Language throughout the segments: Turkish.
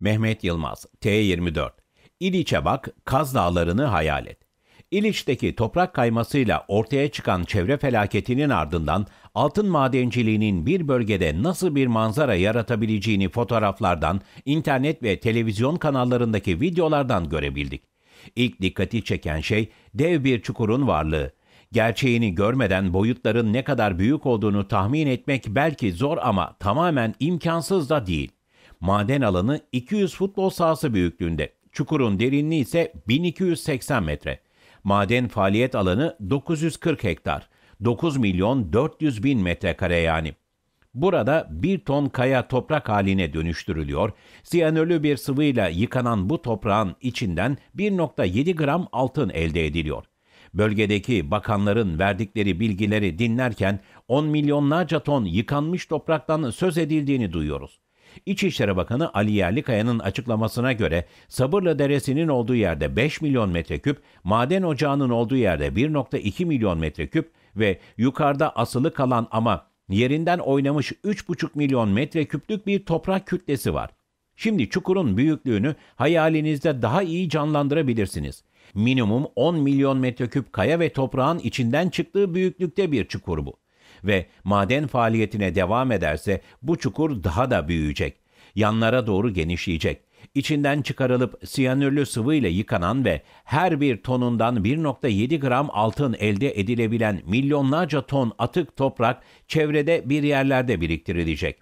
Mehmet Yılmaz, T24 İliç'e bak, Kaz Dağları'nı hayal et. İliç'teki toprak kaymasıyla ortaya çıkan çevre felaketinin ardından altın madenciliğinin bir bölgede nasıl bir manzara yaratabileceğini fotoğraflardan, internet ve televizyon kanallarındaki videolardan görebildik. İlk dikkati çeken şey dev bir çukurun varlığı. Gerçeğini görmeden boyutların ne kadar büyük olduğunu tahmin etmek belki zor ama tamamen imkansız da değil. Maden alanı 200 futbol sahası büyüklüğünde. Çukurun derinliği ise 1280 metre. Maden faaliyet alanı 940 hektar. 9 milyon 400 bin metrekare yani. Burada bir ton kaya toprak haline dönüştürülüyor. Siyanürlü bir sıvıyla yıkanan bu toprağın içinden 1.7 gram altın elde ediliyor. Bölgedeki bakanların verdikleri bilgileri dinlerken 10 milyonlarca ton yıkanmış topraktan söz edildiğini duyuyoruz. İçişleri Bakanı Ali Yerlikaya'nın açıklamasına göre Sabırlı Deresi'nin olduğu yerde 5 milyon metreküp, maden ocağının olduğu yerde 1.2 milyon metreküp ve yukarıda asılı kalan ama yerinden oynamış 3,5 milyon metreküplük bir toprak kütlesi var. Şimdi çukurun büyüklüğünü hayalinizde daha iyi canlandırabilirsiniz. Minimum 10 milyon metreküp kaya ve toprağın içinden çıktığı büyüklükte bir çukur bu ve maden faaliyetine devam ederse bu çukur daha da büyüyecek. Yanlara doğru genişleyecek. İçinden çıkarılıp siyanürlü sıvı ile yıkanan ve her bir tonundan 1.7 gram altın elde edilebilen milyonlarca ton atık toprak çevrede bir yerlerde biriktirilecek.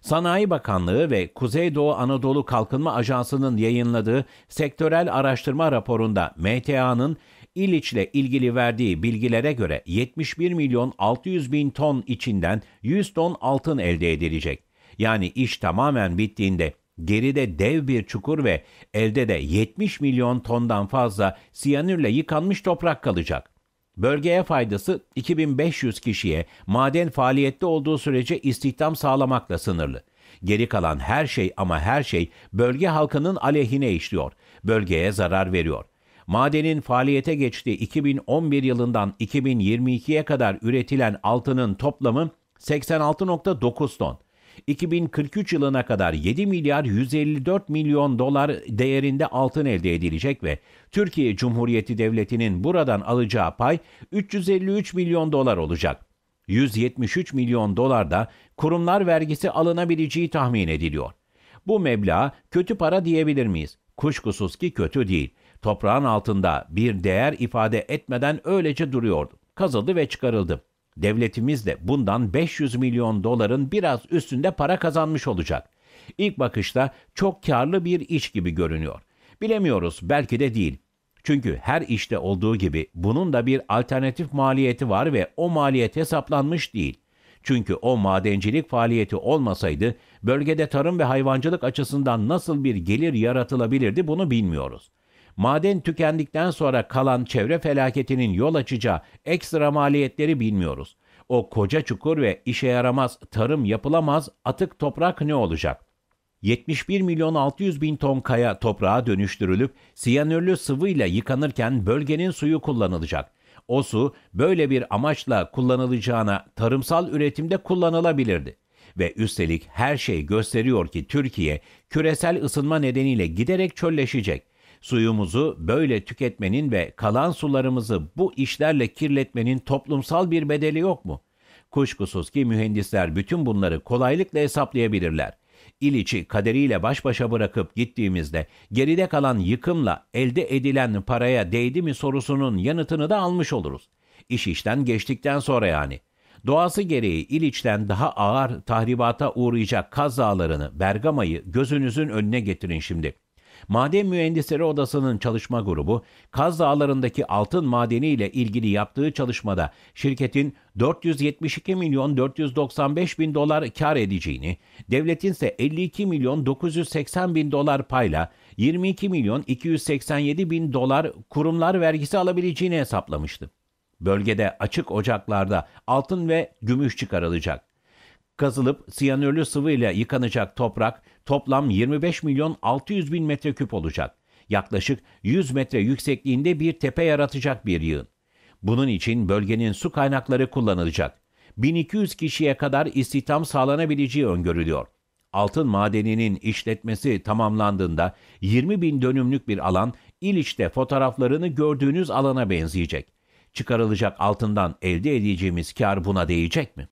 Sanayi Bakanlığı ve Kuzeydoğu Anadolu Kalkınma Ajansı'nın yayınladığı sektörel araştırma raporunda MTA'nın İliç ilgili verdiği bilgilere göre 71 milyon 600 bin ton içinden 100 ton altın elde edilecek. Yani iş tamamen bittiğinde geride dev bir çukur ve elde de 70 milyon tondan fazla siyanürle yıkanmış toprak kalacak. Bölgeye faydası 2500 kişiye maden faaliyette olduğu sürece istihdam sağlamakla sınırlı. Geri kalan her şey ama her şey bölge halkının aleyhine işliyor. Bölgeye zarar veriyor.'' madenin faaliyete geçtiği 2011 yılından 2022'ye kadar üretilen altının toplamı 86.9 ton. 2043 yılına kadar 7 milyar 154 milyon dolar değerinde altın elde edilecek ve Türkiye Cumhuriyeti Devleti'nin buradan alacağı pay 353 milyon dolar olacak. 173 milyon dolar da kurumlar vergisi alınabileceği tahmin ediliyor. Bu meblağ kötü para diyebilir miyiz? Kuşkusuz ki kötü değil. Toprağın altında bir değer ifade etmeden öylece duruyordu. Kazıldı ve çıkarıldı. Devletimiz de bundan 500 milyon doların biraz üstünde para kazanmış olacak. İlk bakışta çok karlı bir iş gibi görünüyor. Bilemiyoruz, belki de değil. Çünkü her işte olduğu gibi bunun da bir alternatif maliyeti var ve o maliyet hesaplanmış değil. Çünkü o madencilik faaliyeti olmasaydı bölgede tarım ve hayvancılık açısından nasıl bir gelir yaratılabilirdi bunu bilmiyoruz. Maden tükendikten sonra kalan çevre felaketinin yol açacağı ekstra maliyetleri bilmiyoruz. O koca çukur ve işe yaramaz tarım yapılamaz atık toprak ne olacak? 71 milyon 600 bin ton kaya toprağa dönüştürülüp siyanürlü sıvıyla yıkanırken bölgenin suyu kullanılacak. O su böyle bir amaçla kullanılacağına tarımsal üretimde kullanılabilirdi. Ve üstelik her şey gösteriyor ki Türkiye küresel ısınma nedeniyle giderek çölleşecek. Suyumuzu böyle tüketmenin ve kalan sularımızı bu işlerle kirletmenin toplumsal bir bedeli yok mu? Kuşkusuz ki mühendisler bütün bunları kolaylıkla hesaplayabilirler. İliç'i kaderiyle baş başa bırakıp gittiğimizde geride kalan yıkımla elde edilen paraya değdi mi sorusunun yanıtını da almış oluruz. İş işten geçtikten sonra yani. Doğası gereği İliç'ten daha ağır tahribata uğrayacak kazalarını, Bergama'yı gözünüzün önüne getirin şimdi.'' Maden Mühendisleri Odası'nın çalışma grubu, Kaz Dağları'ndaki altın madeni ile ilgili yaptığı çalışmada şirketin 472 milyon 495 bin dolar kar edeceğini, devletin ise 52 milyon 980 bin dolar payla 22 milyon 287 bin dolar kurumlar vergisi alabileceğini hesaplamıştı. Bölgede açık ocaklarda altın ve gümüş çıkarılacak. Kazılıp siyanürlü ile yıkanacak toprak toplam 25 milyon 600 bin metreküp olacak. Yaklaşık 100 metre yüksekliğinde bir tepe yaratacak bir yığın. Bunun için bölgenin su kaynakları kullanılacak. 1200 kişiye kadar istihdam sağlanabileceği öngörülüyor. Altın madeninin işletmesi tamamlandığında 20 bin dönümlük bir alan İliç'te fotoğraflarını gördüğünüz alana benzeyecek. Çıkarılacak altından elde edeceğimiz kar buna değecek mi?